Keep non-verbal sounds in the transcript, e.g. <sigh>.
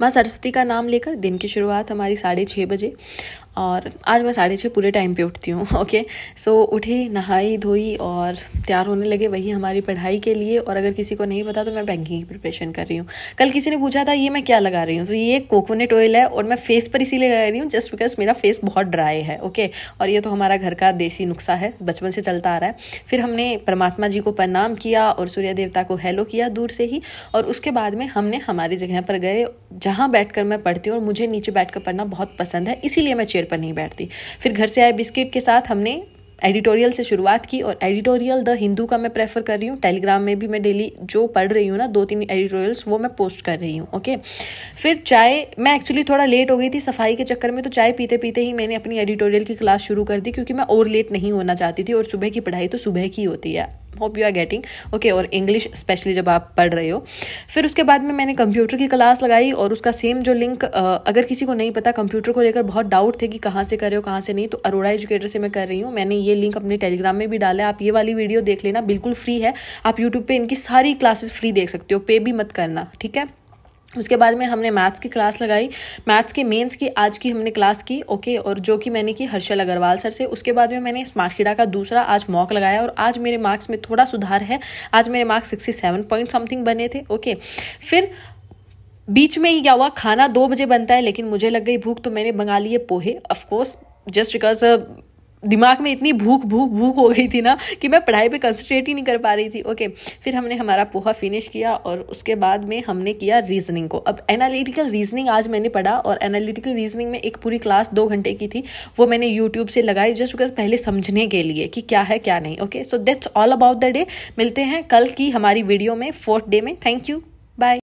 माँ सरस्वती का नाम लेकर दिन की शुरुआत हमारी साढ़े छः बजे और आज मैं साढ़े छः पूरे टाइम पे उठती हूँ ओके <laughs> सो so, नहाई धोई और तैयार होने लगे वही हमारी पढ़ाई के लिए और अगर किसी को नहीं पता तो मैं बैंकिंग की प्रिपरेशन कर रही हूँ कल किसी ने पूछा था ये मैं क्या लगा रही हूँ तो so, ये कोकोनट ऑयल है और मैं फेस पर इसीलिए लगा रही हूँ जस्ट बिकॉज मेरा फेस बहुत ड्राई है ओके और ये तो हमारा घर का देसी नुस्खा है बचपन से चलता आ रहा है फिर हमने परमात्मा जी को प्रणाम किया और सूर्य देवता को हेलो किया दूर से ही और उसके बाद में हमने हमारी जगह पर गए जहाँ बैठ मैं पढ़ती हूँ और मुझे नीचे बैठ पढ़ना बहुत पसंद है इसीलिए मैं चेयर पर नहीं बैठती फिर घर से आए बिस्किट के साथ हमने एडिटोरियल से शुरुआत की और एडिटोरियल द हिंदू का मैं प्रेफर कर रही हूँ टेलीग्राम में भी मैं डेली जो पढ़ रही हूँ ना दो तीन एडिटोरियल्स वो मैं पोस्ट कर रही हूँ ओके फिर चाय मैं एक्चुअली थोड़ा लेट हो गई थी सफाई के चक्कर में तो चाय पीते पीते ही मैंने अपनी एडिटोरियल की क्लास शुरू कर दी क्योंकि मैं और लेट नहीं होना चाहती थी और सुबह की पढ़ाई तो सुबह की होती है hope you are getting okay और इंग्लिश स्पेशली जब आप पढ़ रहे हो फिर उसके बाद में मैंने कंप्यूटर की क्लास लगाई और उसका सेम जो लिंक अगर किसी को नहीं पता कंप्यूटर को लेकर बहुत डाउट थे कि कहाँ से कर रहे हो कहाँ से नहीं तो अरोड़ा एजुकेटर से मैं कर रही हूँ मैंने ये लिंक अपने टेलीग्राम में भी डाला है आप ये वाली वीडियो देख लेना बिल्कुल फ्री है आप यूट्यूब पर इनकी सारी क्लासेस फ्री देख सकते हो पे भी मत करना ठीक है उसके बाद में हमने मैथ्स की क्लास लगाई मैथ्स के मेंस की आज की हमने क्लास की ओके और जो कि मैंने की हर्षल अग्रवाल सर से उसके बाद में मैंने स्मार्ट खीड़ा का दूसरा आज मॉक लगाया और आज मेरे मार्क्स में थोड़ा सुधार है आज मेरे marks sixty seven point something बने थे ओके फिर बीच में ही क्या हुआ खाना दो बजे बनता है लेकिन मुझे लग गई भूख तो मैंने मंगा लिए पोहे ऑफकोर्स जस्ट बिकॉज दिमाग में इतनी भूख भूख भूख हो गई थी ना कि मैं पढ़ाई पे कंसंट्रेट ही नहीं कर पा रही थी ओके फिर हमने हमारा पोहा फिनिश किया और उसके बाद में हमने किया रीजनिंग को अब एनालिटिकल रीजनिंग आज मैंने पढ़ा और एनालिटिकल रीजनिंग में एक पूरी क्लास दो घंटे की थी वो मैंने यूट्यूब से लगाई जस्ट बिकॉज पहले समझने के लिए कि क्या है क्या नहीं okay so that's all about the day मिलते हैं कल की हमारी वीडियो में फोर्थ डे में थैंक यू बाय